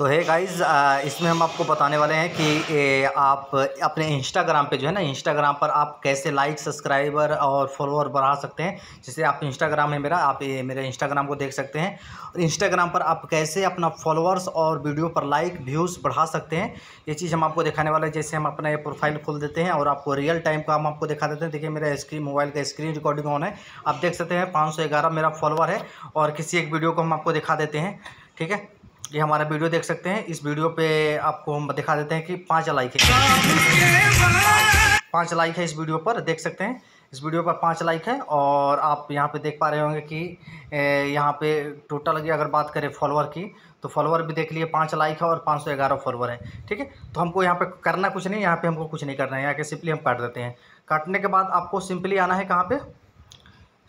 तो है गाइज़ इसमें हम आपको बताने वाले हैं कि ए, आप अपने इंस्टाग्राम पे जो है ना इंस्टाग्राम पर आप कैसे लाइक सब्सक्राइबर और फॉलोअर बढ़ा सकते हैं जैसे आप इंस्टाग्राम है मेरा आप ए, मेरे इंस्टाग्राम को देख सकते हैं और इंस्टाग्राम पर आप कैसे अपना फॉलोअर्स और वीडियो पर लाइक व्यूज़ बढ़ा सकते हैं ये चीज़ हम आपको दिखाने वाले हैं जैसे हम अपना ये प्रोफाइल खोल देते हैं और आपको रियल टाइम का हम आपको दिखा देते हैं देखिए मेरा स्क्रीन मोबाइल का स्क्रीन रिकॉर्डिंग ऑन है आप देख सकते हैं पाँच मेरा फॉलोअर है और किसी एक वीडियो को हम आपको दिखा देते हैं ठीक है ये हमारा वीडियो देख सकते हैं इस वीडियो पे आपको हम दिखा देते हैं कि पाँच लाइक है पाँच लाइक है इस वीडियो पर देख सकते हैं इस वीडियो पर पाँच लाइक है और आप यहाँ पे देख पा रहे होंगे कि यहाँ पे टोटल की अगर बात करें फॉलोअर की तो फॉलोअर भी देख लिए पाँच लाइक है और पाँच सौ ग्यारह फॉलोअर है ठीक है तो हमको यहाँ पे करना कुछ नहीं यहाँ पे हमको कुछ नहीं करना है यहाँ के सिंपली हम काट देते हैं काटने के बाद आपको सिंपली आना है कहाँ पर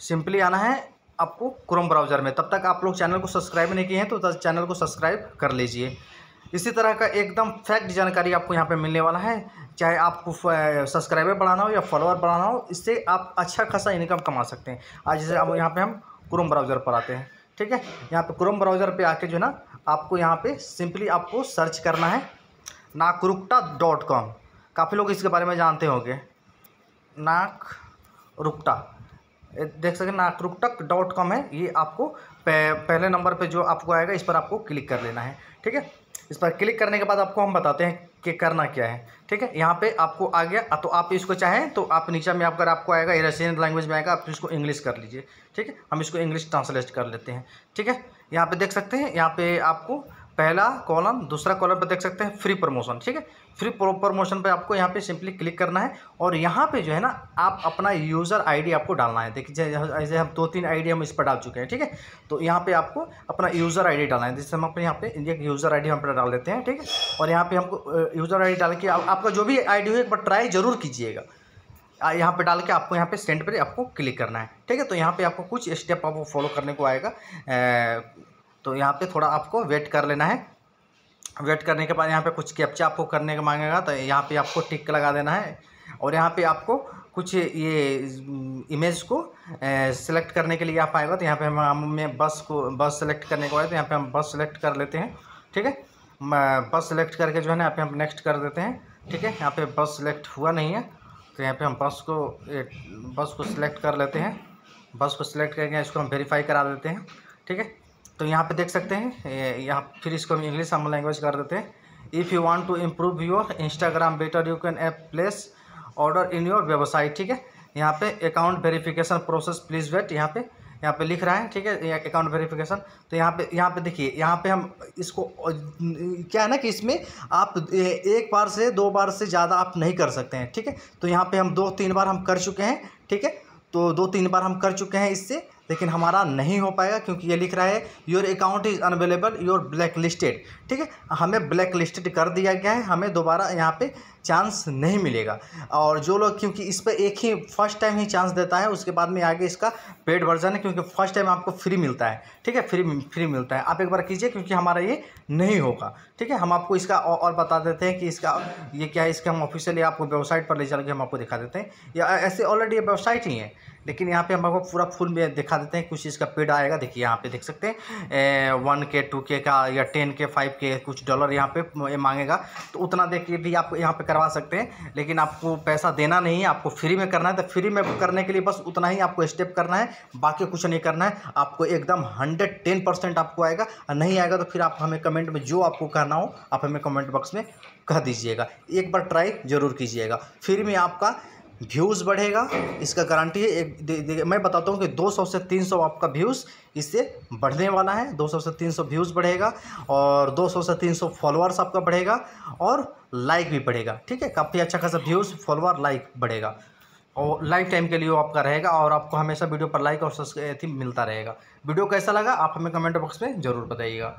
सिंपली आना है आपको क्रोम ब्राउज़र में तब तक आप लोग चैनल को सब्सक्राइब नहीं किए हैं तो चैनल को सब्सक्राइब कर लीजिए इसी तरह का एकदम फैक्ट जानकारी आपको यहाँ पे मिलने वाला है चाहे आपको सब्सक्राइबर बढ़ाना हो या फॉलोअर बढ़ाना हो इससे आप अच्छा खासा इनकम कमा सकते हैं आज जैसे अब यहाँ पे हम क्रोम ब्राउज़र पर आते हैं ठीक है यहाँ पे क्रोम ब्राउज़र पे आके जो है ना आपको यहाँ पे सिंपली आपको सर्च करना है नाकरुकटा डॉट कॉम काफ़ी लोग इसके बारे में जानते होंगे नाक रुकटा देख सकते नाकरुकटक डॉट कॉम है ये आपको पहले नंबर पे जो आपको आएगा इस पर आपको क्लिक कर लेना है ठीक है इस पर क्लिक करने के बाद आपको हम बताते हैं कि करना क्या है ठीक है यहाँ पे आपको आ गया तो आप इसको चाहें तो आप नीचे में अगर आपको आएगा रशियन लैंग्वेज में आएगा आप इसको इंग्लिश कर लीजिए ठीक है हम इसको इंग्लिश ट्रांसलेट कर लेते हैं ठीक है यहाँ पर देख सकते हैं यहाँ पर आपको पहला कॉलम दूसरा कॉलम पर देख सकते हैं फ्री प्रमोशन ठीक है फ्री प्रमोशन पे आपको यहाँ पे सिंपली क्लिक करना है और यहाँ पे जो है ना आप अपना यूज़र आईडी आपको डालना है देखिए जैसे हम दो तीन आईडी हम इस पर डाल चुके हैं ठीक है तो यहाँ पे आपको अपना यूज़र आईडी डालना है जैसे हम अपने यहाँ पे एक यूज़र आई डी हम पर डाल देते हैं ठीक है और यहाँ पर हमको यूज़र आई डाल के आप, आपका जो भी आई हो एक बार ट्राई ज़रूर कीजिएगा यहाँ पे डाल के आपको यहाँ पे सेंड पर आपको क्लिक करना है ठीक है तो यहाँ पे आपको कुछ स्टेप आपको फॉलो करने को आएगा तो यहाँ पे थोड़ा आपको वेट कर लेना है वेट करने के बाद यहाँ पे कुछ कैप्चा आपको करने का मांगेगा तो यहाँ पे आपको टिक लगा देना है और यहाँ पे आपको कुछ ये इमेज mm, को सिलेक्ट करने के लिए आप आएगा तो यहाँ पे हम हमें बस को बस सेलेक्ट करने को आए तो यहाँ पे हम बस सेलेक्ट कर लेते हैं ठीक है बस सेलेक्ट करके जो है ना यहाँ पे हम नेक्स्ट कर देते हैं ठीक है यहाँ पे बस सेलेक्ट हुआ नहीं है तो यहाँ पे हम बस को बस को सिलेक्ट कर लेते हैं बस को सिलेक्ट करके इसको हम वेरीफाई करा देते हैं ठीक है तो यहाँ पे देख सकते हैं यहाँ फिर इसको हम इंग्लिश हम लैंग्वेज कर देते हैं if you want to improve your Instagram better you can app place order in your website ठीक है यहाँ पे account verification process please wait यहाँ पे यहाँ पे लिख रहा है ठीक है अकाउंट वेरिफिकेशन तो यहाँ पे यहाँ पे देखिए यहाँ पे हम इसको क्या है ना कि इसमें आप एक बार से दो बार से ज़्यादा आप नहीं कर सकते हैं ठीक है तो यहाँ पे हम दो तीन बार हम कर चुके हैं ठीक है तो दो तीन बार हम कर चुके हैं इससे लेकिन हमारा नहीं हो पाएगा क्योंकि ये लिख रहा है your account is unavailable your black listed ठीक है हमें ब्लैक लिस्टेड कर दिया गया है हमें दोबारा यहाँ पे चांस नहीं मिलेगा और जो लोग क्योंकि इस पर एक ही फर्स्ट टाइम ही चांस देता है उसके बाद में आगे इसका पेड वर्जन है क्योंकि फर्स्ट टाइम आपको फ्री मिलता है ठीक है फ्री फ्री मिलता है आप एक बार कीजिए क्योंकि हमारा ये नहीं होगा ठीक है हम आपको इसका औ, और बता देते हैं कि इसका ये क्या है इसके हम ऑफिशियली आपको वेबसाइट पर ले चल के हम आपको दिखा देते हैं या ऐसे ऑलरेडी ये वेबसाइट ही है लेकिन यहाँ पे हम आपको पूरा फुल में दिखा देते हैं कुछ इसका पेड आएगा देखिए यहाँ पे देख सकते हैं वन के टू के का या टेन के फाइव के कुछ डॉलर यहाँ पे मांगेगा तो उतना के भी आप यहाँ पे करवा सकते हैं लेकिन आपको पैसा देना नहीं है आपको फ्री में करना है तो फ्री में करने के लिए बस उतना ही आपको स्टेप करना है बाकी कुछ नहीं करना है आपको एकदम हंड्रेड टेन परसेंट आपको आएगा और नहीं आएगा तो फिर आप हमें कमेंट में जो आपको करना हो आप हमें कमेंट बॉक्स में कह दीजिएगा एक बार ट्राई ज़रूर कीजिएगा फ्री में आपका व्यूज़ बढ़ेगा इसका गारंटी है एक दे, दे, मैं बताता हूँ कि 200 से 300 आपका व्यूज़ इससे बढ़ने वाला है 200 से 300 व्यूज़ बढ़ेगा और 200 से 300 फॉलोअर्स आपका बढ़ेगा और लाइक भी बढ़ेगा ठीक है काफ़ी अच्छा खासा व्यूज़ फॉलोअर लाइक बढ़ेगा और लाइफ टाइम के लिए वो आपका रहेगा और आपको हमेशा वीडियो पर लाइक और सब्सक्राइब मिलता रहेगा वीडियो कैसा लगा आप हमें कमेंट बॉक्स में ज़रूर बताइएगा